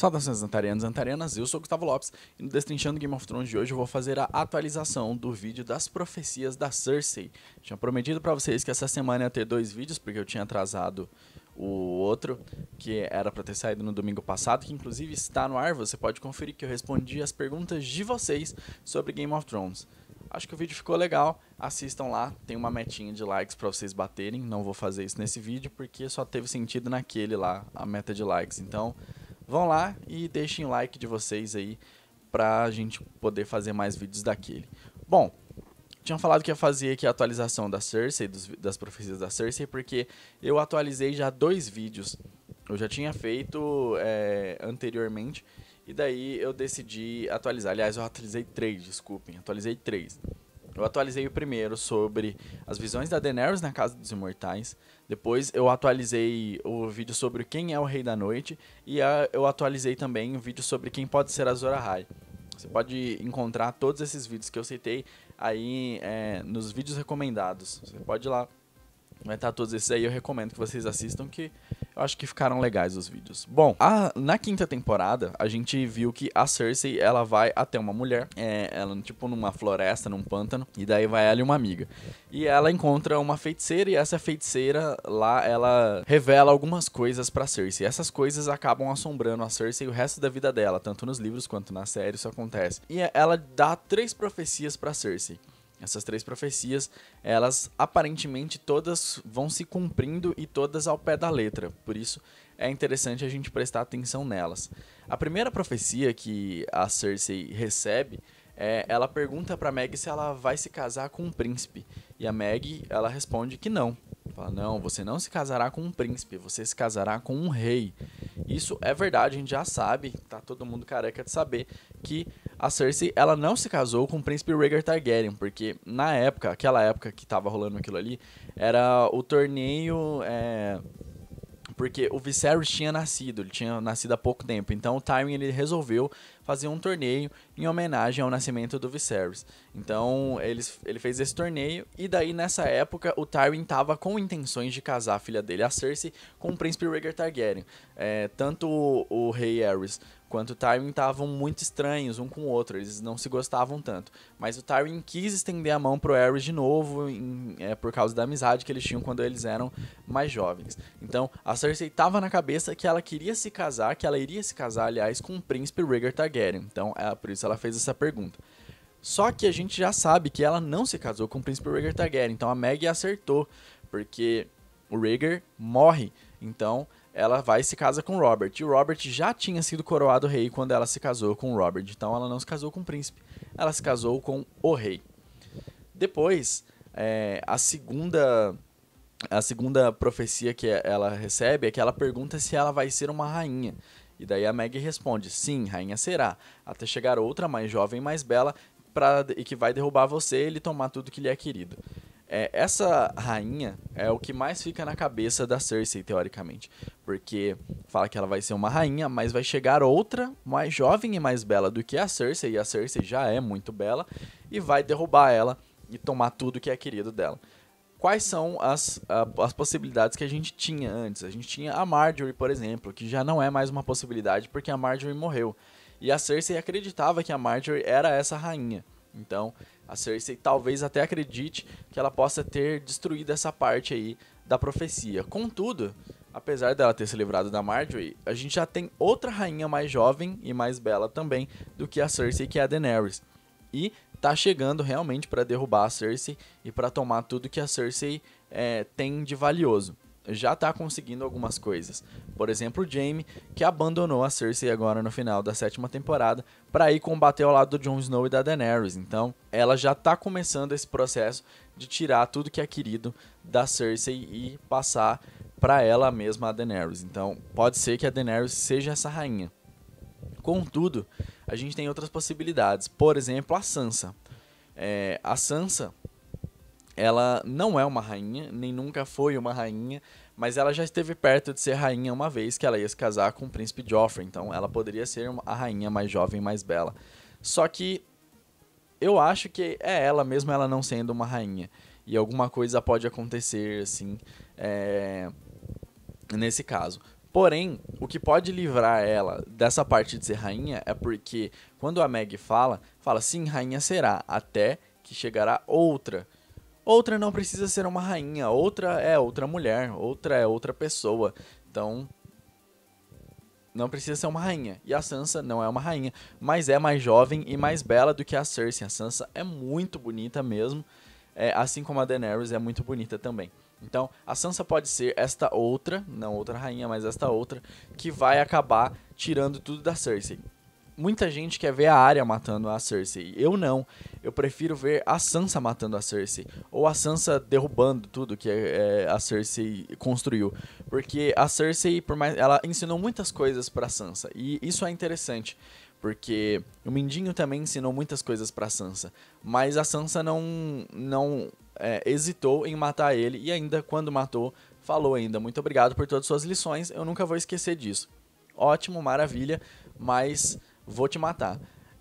Saudações antarianos e antarianas, eu sou Gustavo Lopes e no Destrinchando Game of Thrones de hoje eu vou fazer a atualização do vídeo das profecias da Cersei. Tinha prometido para vocês que essa semana ia ter dois vídeos, porque eu tinha atrasado o outro, que era para ter saído no domingo passado, que inclusive está no ar, você pode conferir que eu respondi as perguntas de vocês sobre Game of Thrones. Acho que o vídeo ficou legal, assistam lá, tem uma metinha de likes para vocês baterem, não vou fazer isso nesse vídeo porque só teve sentido naquele lá, a meta de likes, então vão lá e deixem like de vocês aí pra gente poder fazer mais vídeos daquele. Bom, tinha falado que ia fazer aqui a atualização da Cersei, dos, das profecias da Cersei, porque eu atualizei já dois vídeos. Eu já tinha feito é, anteriormente, e daí eu decidi atualizar. Aliás, eu atualizei três, desculpem, atualizei três. Eu atualizei o primeiro sobre as visões da Daenerys na Casa dos Imortais. Depois eu atualizei o vídeo sobre quem é o Rei da Noite. E a, ah, eu atualizei também o um vídeo sobre quem pode ser Zora High. Você pode encontrar todos esses vídeos que eu citei aí é, nos vídeos recomendados. Você pode ir lá, vai estar todos esses aí. Eu recomendo que vocês assistam que acho que ficaram legais os vídeos. Bom, a, na quinta temporada, a gente viu que a Cersei, ela vai até uma mulher, é, ela, tipo, numa floresta, num pântano, e daí vai ela e uma amiga. E ela encontra uma feiticeira, e essa feiticeira lá, ela revela algumas coisas pra Cersei. Essas coisas acabam assombrando a Cersei o resto da vida dela, tanto nos livros quanto na série, isso acontece. E ela dá três profecias pra Cersei. Essas três profecias, elas aparentemente todas vão se cumprindo e todas ao pé da letra. Por isso é interessante a gente prestar atenção nelas. A primeira profecia que a Cersei recebe é, ela pergunta para Meg se ela vai se casar com um príncipe. E a Meg, ela responde que não. Fala: "Não, você não se casará com um príncipe, você se casará com um rei". Isso é verdade, a gente já sabe, tá todo mundo careca de saber que a Cersei, ela não se casou com o príncipe Rhaegar Targaryen, porque na época, aquela época que tava rolando aquilo ali, era o torneio é, porque o Viserys tinha nascido, ele tinha nascido há pouco tempo. Então o Tywin ele resolveu fazer um torneio em homenagem ao nascimento do Viserys. Então ele, ele fez esse torneio e daí nessa época o Tywin estava com intenções de casar a filha dele, a Cersei, com o príncipe Rhaegar Targaryen. É, tanto o, o rei Aerys quanto o Tyrion estavam muito estranhos um com o outro, eles não se gostavam tanto. Mas o Tyrion quis estender a mão pro Aerys de novo em, é, por causa da amizade que eles tinham quando eles eram mais jovens. Então a Cersei tava na cabeça que ela queria se casar, que ela iria se casar, aliás, com o príncipe Rhaegar Targaryen. Então é, por isso ela fez essa pergunta. Só que a gente já sabe que ela não se casou com o príncipe Rhaegar Targaryen, então a Meg acertou, porque o Rhaegar morre. Então ela vai e se casa com Robert. E o Robert já tinha sido coroado rei quando ela se casou com Robert. Então ela não se casou com o príncipe, ela se casou com o rei. Depois, é, a segunda a segunda profecia que ela recebe é que ela pergunta se ela vai ser uma rainha. E daí a Meg responde: "Sim, rainha será, até chegar outra mais jovem, mais bela, pra, e que vai derrubar você e ele tomar tudo que lhe é querido." É, essa rainha é o que mais fica na cabeça da Cersei, teoricamente. Porque fala que ela vai ser uma rainha, mas vai chegar outra mais jovem e mais bela do que a Cersei, e a Cersei já é muito bela, e vai derrubar ela e tomar tudo que é querido dela. Quais são as, as possibilidades que a gente tinha antes? A gente tinha a Marjorie, por exemplo, que já não é mais uma possibilidade porque a Marjorie morreu. E a Cersei acreditava que a Marjorie era essa rainha. Então, a Cersei talvez até acredite que ela possa ter destruído essa parte aí da profecia. Contudo, apesar dela ter se livrado da Marjorie, a gente já tem outra rainha mais jovem e mais bela também do que a Cersei, que é a Daenerys. E tá chegando realmente para derrubar a Cersei e para tomar tudo que a Cersei é, tem de valioso já está conseguindo algumas coisas. Por exemplo, o Jaime, que abandonou a Cersei agora no final da sétima temporada para ir combater ao lado do Jon Snow e da Daenerys. Então, ela já está começando esse processo de tirar tudo que é querido da Cersei e passar para ela mesma a Daenerys. Então, pode ser que a Daenerys seja essa rainha. Contudo, a gente tem outras possibilidades. Por exemplo, a Sansa. É, a Sansa, ela não é uma rainha, nem nunca foi uma rainha. Mas ela já esteve perto de ser rainha uma vez que ela ia se casar com o príncipe Joffrey, então ela poderia ser a rainha mais jovem, mais bela. Só que eu acho que é ela, mesmo ela não sendo uma rainha. E alguma coisa pode acontecer, assim, é... nesse caso. Porém, o que pode livrar ela dessa parte de ser rainha é porque quando a Meg fala, fala sim, rainha será, até que chegará outra. Outra não precisa ser uma rainha, outra é outra mulher, outra é outra pessoa. Então, não precisa ser uma rainha. E a Sansa não é uma rainha, mas é mais jovem e mais bela do que a Cersei. A Sansa é muito bonita mesmo, é, assim como a Daenerys é muito bonita também. Então, a Sansa pode ser esta outra, não outra rainha, mas esta outra, que vai acabar tirando tudo da Cersei muita gente quer ver a Arya matando a Cersei. Eu não. Eu prefiro ver a Sansa matando a Cersei. Ou a Sansa derrubando tudo que é, a Cersei construiu. Porque a Cersei, por mais, ela ensinou muitas coisas pra Sansa. E isso é interessante. Porque o Mindinho também ensinou muitas coisas pra Sansa. Mas a Sansa não, não é, hesitou em matar ele. E ainda, quando matou, falou ainda. Muito obrigado por todas suas lições. Eu nunca vou esquecer disso. Ótimo, maravilha. Mas vou te matar.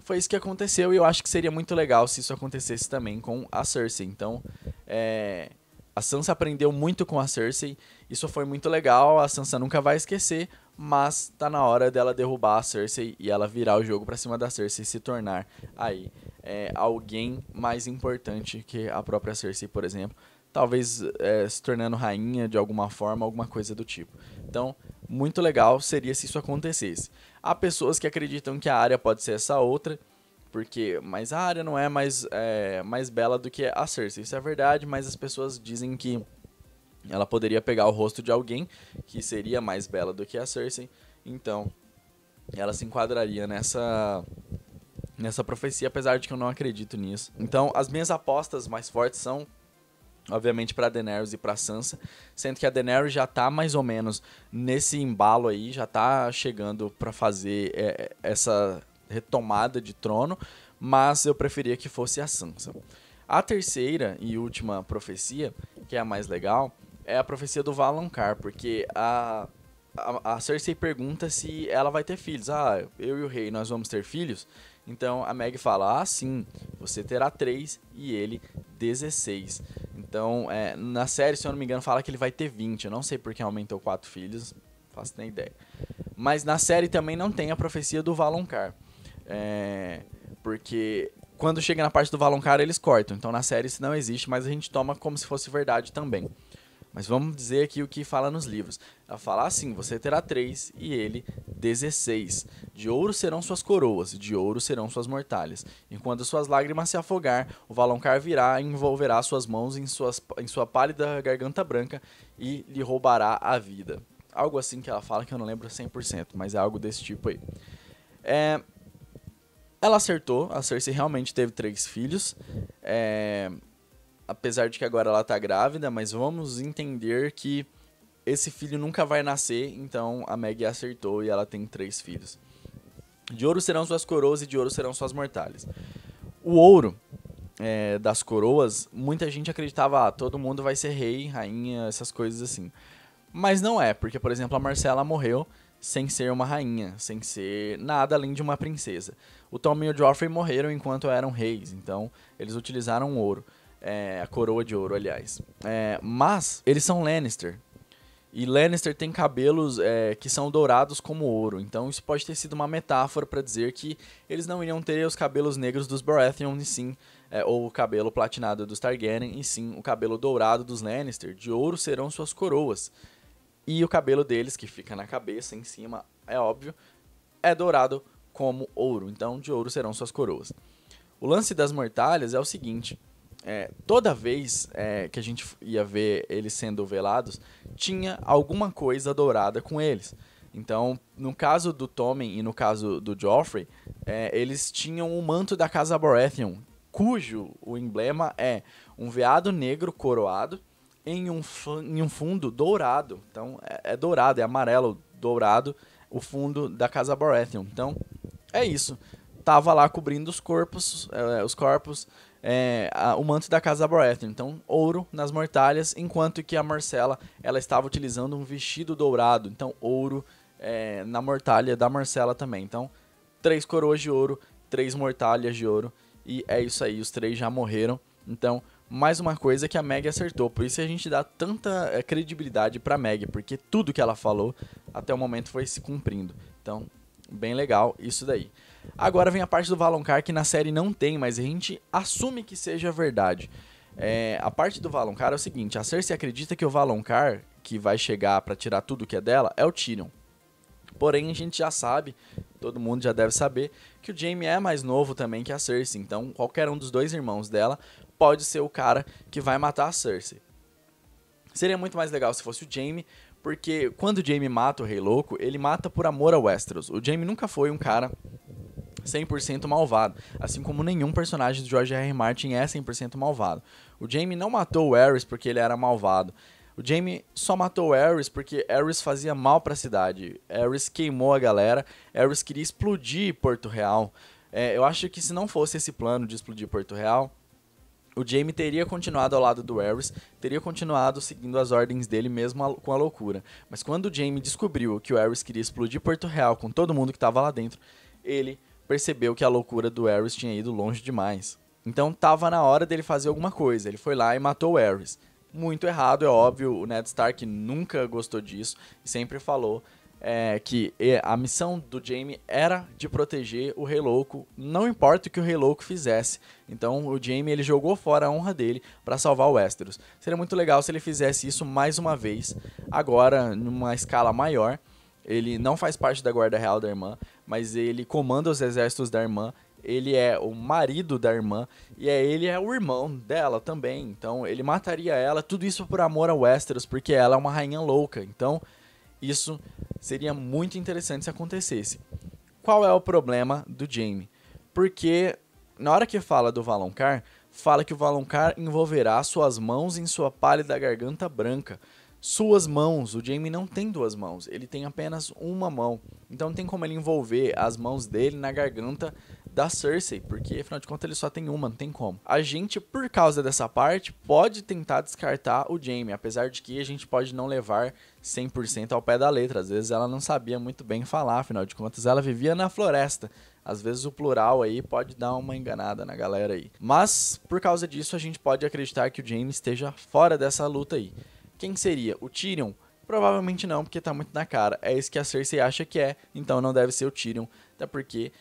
Foi isso que aconteceu e eu acho que seria muito legal se isso acontecesse também com a Cersei. Então, é, a Sansa aprendeu muito com a Cersei, isso foi muito legal, a Sansa nunca vai esquecer, mas tá na hora dela derrubar a Cersei e ela virar o jogo pra cima da Cersei e se tornar aí é, alguém mais importante que a própria Cersei, por exemplo. Talvez é, se tornando rainha de alguma forma, alguma coisa do tipo. Então, muito legal seria se isso acontecesse. Há pessoas que acreditam que a área pode ser essa outra, porque mas a área não é mais, é, mais bela do que a Cersei. Isso é verdade, mas as pessoas dizem que ela poderia pegar o rosto de alguém que seria mais bela do que a Cersei. Então, ela se enquadraria nessa nessa profecia, apesar de que eu não acredito nisso. Então, as minhas apostas mais fortes são obviamente para Daenerys e para Sansa, sendo que a Daenerys já tá mais ou menos nesse embalo aí, já tá chegando para fazer é, é, essa retomada de trono, mas eu preferia que fosse a Sansa. A terceira e última profecia, que é a mais legal, é a profecia do Valonqar, porque a a, a Cersei pergunta se ela vai ter filhos. Ah, eu e o rei, nós vamos ter filhos? Então a Meg fala: Ah, sim, você terá três e ele 16. Então, é, na série, se eu não me engano, fala que ele vai ter 20. Eu não sei porque aumentou quatro filhos, faço nem ideia. Mas na série também não tem a profecia do Valonqar. É, porque quando chega na parte do Valonqar, eles cortam. Então na série isso não existe, mas a gente toma como se fosse verdade também. Mas vamos dizer aqui o que fala nos livros. Ela fala assim: você terá três e ele dezesseis. De ouro serão suas coroas, de ouro serão suas mortalhas. Enquanto suas lágrimas se afogar, o valoncar virá e envolverá suas mãos em, suas, em sua pálida garganta branca e lhe roubará a vida. Algo assim que ela fala que eu não lembro 100%, mas é algo desse tipo aí. É, ela acertou, a Cersei realmente teve três filhos. É, apesar de que agora ela tá grávida, mas vamos entender que esse filho nunca vai nascer, então a Maggie acertou e ela tem três filhos. De ouro serão suas coroas e de ouro serão suas mortalhas. O ouro é, das coroas, muita gente acreditava, ah, todo mundo vai ser rei, rainha, essas coisas assim. Mas não é, porque, por exemplo, a Marcela morreu sem ser uma rainha, sem ser nada além de uma princesa. O Tommy e o Joffrey morreram enquanto eram reis, então eles utilizaram ouro. É, a coroa de ouro, aliás. É, mas eles são Lannister. E Lannister tem cabelos é, que são dourados como ouro. Então isso pode ter sido uma metáfora para dizer que eles não iriam ter os cabelos negros dos Baratheon, e sim, é, ou o cabelo platinado dos Targaryen, e sim, o cabelo dourado dos Lannister. De ouro serão suas coroas. E o cabelo deles, que fica na cabeça, em cima, é óbvio, é dourado como ouro. Então, de ouro serão suas coroas. O lance das mortalhas é o seguinte: é, toda vez é, que a gente ia ver eles sendo velados, tinha alguma coisa dourada com eles. Então, no caso do Tommen e no caso do Joffrey, é, eles tinham o manto da Casa Baratheon, cujo o emblema é um veado negro coroado em um, em um fundo dourado. Então, é, é dourado, é amarelo dourado o fundo da Casa Baratheon. Então, é isso tava lá cobrindo os corpos, é, os corpos, é, a, o manto da casa Baratheon. Então, ouro nas mortalhas, enquanto que a Marcela, ela estava utilizando um vestido dourado. Então, ouro é, na mortalha da Marcela também. Então, três coroas de ouro, três mortalhas de ouro. E é isso aí, os três já morreram. Então, mais uma coisa que a Meg acertou. Por isso a gente dá tanta credibilidade pra Meg, porque tudo que ela falou até o momento foi se cumprindo. Então, bem legal isso daí. Agora vem a parte do Valonqar que na série não tem, mas a gente assume que seja verdade. É, a parte do Valonqar é o seguinte: a Cersei acredita que o Valonqar, que vai chegar para tirar tudo que é dela, é o Tyrion. Porém, a gente já sabe, todo mundo já deve saber, que o Jaime é mais novo também que a Cersei. Então, qualquer um dos dois irmãos dela pode ser o cara que vai matar a Cersei. Seria muito mais legal se fosse o Jaime, porque quando o Jaime mata o Rei Louco, ele mata por amor a Westeros. O Jaime nunca foi um cara 100% malvado, assim como nenhum personagem de George R. R. Martin é 100% malvado. O Jamie não matou o Ares porque ele era malvado. O Jamie só matou o Ares porque Ares fazia mal para a cidade. Ares queimou a galera, Ares queria explodir Porto Real. É, eu acho que se não fosse esse plano de explodir Porto Real, o Jamie teria continuado ao lado do Ares, teria continuado seguindo as ordens dele mesmo a, com a loucura. Mas quando o Jamie descobriu que o Ares queria explodir Porto Real com todo mundo que estava lá dentro, ele percebeu que a loucura do Ares tinha ido longe demais. Então tava na hora dele fazer alguma coisa. Ele foi lá e matou o Ares. Muito errado, é óbvio. O Ned Stark nunca gostou disso e sempre falou é, que é, a missão do Jaime era de proteger o Rei Louco, não importa o que o Rei Louco fizesse. Então o Jaime ele jogou fora a honra dele para salvar o Westeros. Seria muito legal se ele fizesse isso mais uma vez, agora numa escala maior ele não faz parte da guarda real da irmã, mas ele comanda os exércitos da irmã. Ele é o marido da irmã e é ele é o irmão dela também. Então ele mataria ela, tudo isso por amor a Westeros, porque ela é uma rainha louca. Então isso seria muito interessante se acontecesse. Qual é o problema do Jaime? Porque na hora que fala do Valonqar, fala que o Valonqar envolverá suas mãos em sua pálida garganta branca suas mãos. O Jamie não tem duas mãos, ele tem apenas uma mão. Então não tem como ele envolver as mãos dele na garganta da Cersei, porque afinal de contas ele só tem uma, não tem como. A gente, por causa dessa parte, pode tentar descartar o Jamie, apesar de que a gente pode não levar 100% ao pé da letra. Às vezes ela não sabia muito bem falar, afinal de contas ela vivia na floresta. Às vezes o plural aí pode dar uma enganada na galera aí. Mas por causa disso a gente pode acreditar que o Jamie esteja fora dessa luta aí. Quem seria? O Tyrion? Provavelmente não, porque tá muito na cara. É isso que a Cersei acha que é, então não deve ser o Tyrion. Até porque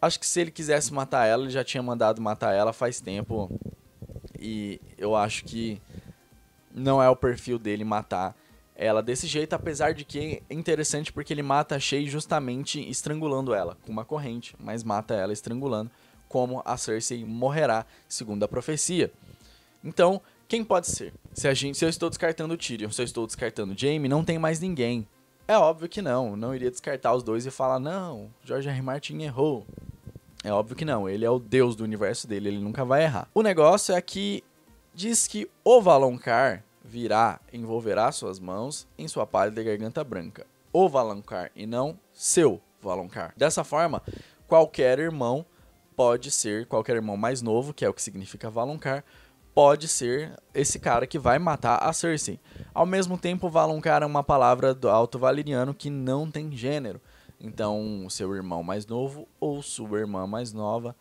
acho que se ele quisesse matar ela, ele já tinha mandado matar ela faz tempo. E eu acho que não é o perfil dele matar ela desse jeito, apesar de que é interessante porque ele mata a Shay justamente estrangulando ela com uma corrente, mas mata ela estrangulando, como a Cersei morrerá, segundo a profecia. Então, quem pode ser? Se, a gente, se eu estou descartando o Tyrion, se eu estou descartando o Jaime, não tem mais ninguém. É óbvio que não. Não iria descartar os dois e falar, não, George R. Martin errou. É óbvio que não. Ele é o deus do universo dele, ele nunca vai errar. O negócio é que diz que o Valonqar virá, envolverá suas mãos em sua pálida garganta branca. O Valonqar e não seu Valonqar. Dessa forma, qualquer irmão pode ser, qualquer irmão mais novo, que é o que significa Valonqar, pode ser esse cara que vai matar a Cersei. Ao mesmo tempo, Valoncar é uma palavra do alto valeriano que não tem gênero. Então, seu irmão mais novo ou sua irmã mais nova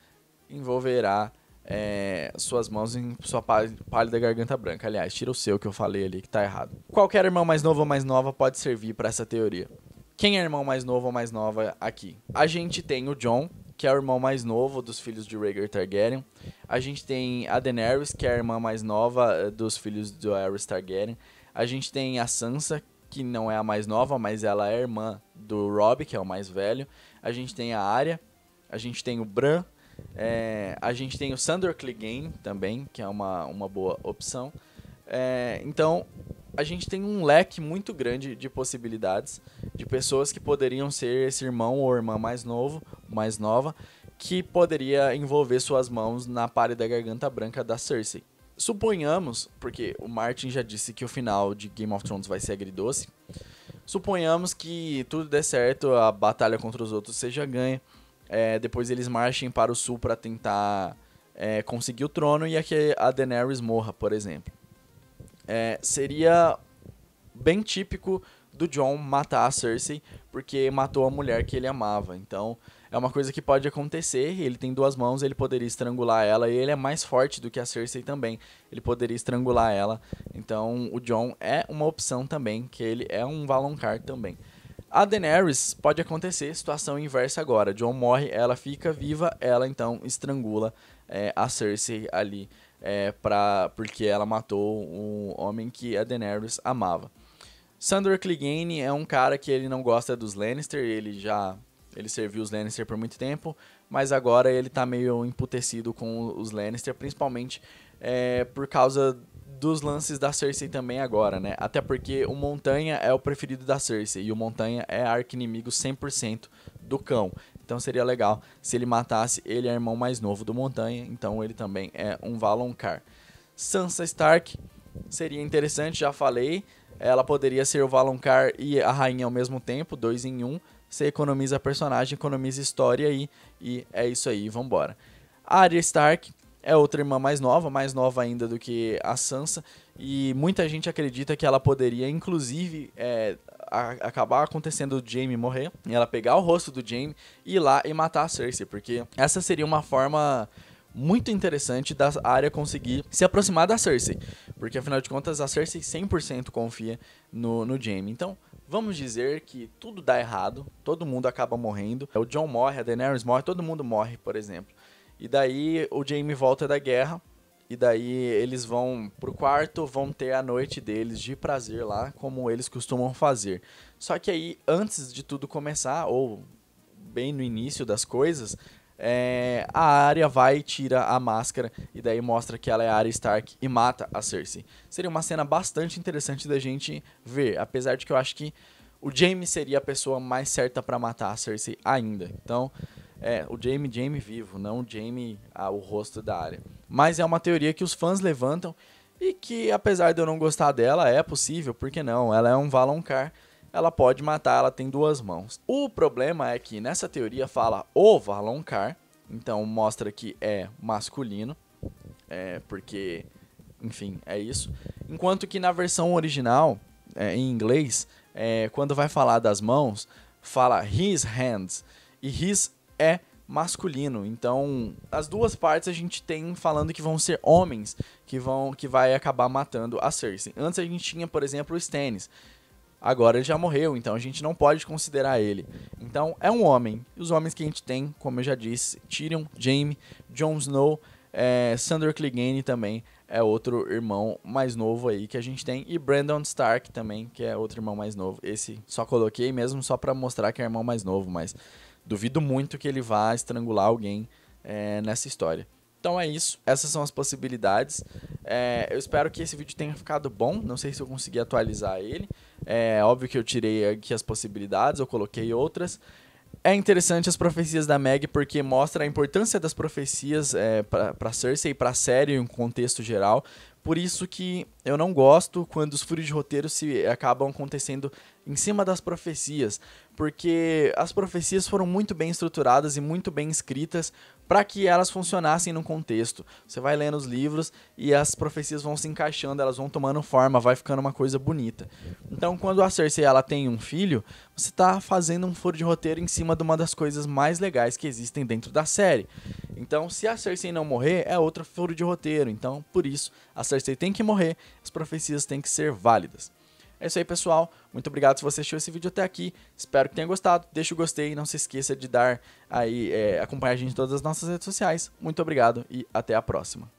envolverá é, suas mãos em sua pálida garganta branca. Aliás, tira o seu que eu falei ali que tá errado. Qualquer irmão mais novo ou mais nova pode servir para essa teoria. Quem é irmão mais novo ou mais nova aqui? A gente tem o John, que é o irmão mais novo dos filhos de Rhaegar Targaryen. A gente tem a Daenerys, que é a irmã mais nova eh, dos filhos do Aerys Targaryen. A gente tem a Sansa, que não é a mais nova, mas ela é irmã do Rob, que é o mais velho. A gente tem a Arya, a gente tem o Bran, é, a gente tem o Sandor Clegane também, que é uma, uma boa opção. É, então, a gente tem um leque muito grande de possibilidades de pessoas que poderiam ser esse irmão ou irmã mais novo, mais nova, que poderia envolver suas mãos na pare da garganta branca da Cersei. Suponhamos, porque o Martin já disse que o final de Game of Thrones vai ser agridoce, suponhamos que tudo dê certo, a batalha contra os outros seja ganha, é, depois eles marchem para o sul para tentar é, conseguir o trono e aqui a Daenerys morra, por exemplo é, seria bem típico do John matar a Cersei porque matou a mulher que ele amava. Então é uma coisa que pode acontecer. Ele tem duas mãos, ele poderia estrangular ela e ele é mais forte do que a Cersei também. Ele poderia estrangular ela. Então o John é uma opção também, que ele é um Valonqar também. A Daenerys pode acontecer situação inversa agora. John morre, ela fica viva, ela então estrangula é, a Cersei ali é, pra, porque ela matou um homem que a Daenerys amava. Sandor Clegane é um cara que ele não gosta dos Lannister, ele já ele serviu os Lannister por muito tempo, mas agora ele tá meio emputecido com os Lannister, principalmente é, por causa dos lances da Cersei também agora, né? Até porque o Montanha é o preferido da Cersei e o Montanha é arqui-inimigo 100% do cão. Então seria legal se ele matasse. Ele é irmão mais novo do Montanha, então ele também é um Valonqar. Sansa Stark seria interessante, já falei. Ela poderia ser o Valonqar e a rainha ao mesmo tempo, dois em um. Você economiza personagem, economiza história aí. E é isso aí, vambora. Arya Stark é outra irmã mais nova, mais nova ainda do que a Sansa. E muita gente acredita que ela poderia, inclusive, é, a, acabar acontecendo o Jamie morrer, e ela pegar o rosto do Jamie e ir lá e matar a Cersei, porque essa seria uma forma muito interessante da área conseguir se aproximar da Cersei, porque afinal de contas a Cersei 100% confia no, no Jaime. Então, vamos dizer que tudo dá errado, todo mundo acaba morrendo. O John morre, a Daenerys morre, todo mundo morre, por exemplo. E daí o Jaime volta da guerra e daí eles vão pro quarto, vão ter a noite deles de prazer lá, como eles costumam fazer. Só que aí, antes de tudo começar, ou bem no início das coisas, é, a área vai tira a máscara e daí mostra que ela é a Arya Stark e mata a Cersei. Seria uma cena bastante interessante da gente ver, apesar de que eu acho que o Jaime seria a pessoa mais certa para matar a Cersei ainda. Então, é, o Jaime, Jaime vivo, não o Jaime, ah, o rosto da área. Mas é uma teoria que os fãs levantam e que, apesar de eu não gostar dela, é possível, porque não? Ela é um Valonqar, ela pode matar, ela tem duas mãos. O problema é que nessa teoria fala o Valonqar, então mostra que é masculino, é porque, enfim, é isso. Enquanto que na versão original, é, em inglês, é, quando vai falar das mãos, fala his hands, e his é masculino. Então, as duas partes a gente tem falando que vão ser homens que vão que vai acabar matando a Cersei. Antes a gente tinha, por exemplo, o Stannis. Agora ele já morreu, então a gente não pode considerar ele. Então, é um homem. E os homens que a gente tem, como eu já disse, Tyrion, Jaime, Jon Snow, é, Sandor Clegane também é outro irmão mais novo aí que a gente tem. E Brandon Stark também, que é outro irmão mais novo. Esse só coloquei mesmo só para mostrar que é irmão mais novo, mas Duvido muito que ele vá estrangular alguém é, nessa história. Então é isso, essas são as possibilidades. É, eu espero que esse vídeo tenha ficado bom. Não sei se eu consegui atualizar ele. É óbvio que eu tirei aqui as possibilidades, eu coloquei outras. É interessante as profecias da Meg porque mostra a importância das profecias é, para Cersei e para a série em um contexto geral. Por isso que eu não gosto quando os furos de roteiro se acabam acontecendo em cima das profecias porque as profecias foram muito bem estruturadas e muito bem escritas para que elas funcionassem no contexto. Você vai lendo os livros e as profecias vão se encaixando, elas vão tomando forma, vai ficando uma coisa bonita. Então, quando a Cersei ela tem um filho, você está fazendo um furo de roteiro em cima de uma das coisas mais legais que existem dentro da série. Então, se a Cersei não morrer, é outro furo de roteiro. Então, por isso, a Cersei tem que morrer, as profecias têm que ser válidas. É isso aí, pessoal. Muito obrigado se você assistiu esse vídeo até aqui. Espero que tenha gostado. Deixa o gostei. e Não se esqueça de dar aí, é, acompanhar a gente em todas as nossas redes sociais. Muito obrigado e até a próxima.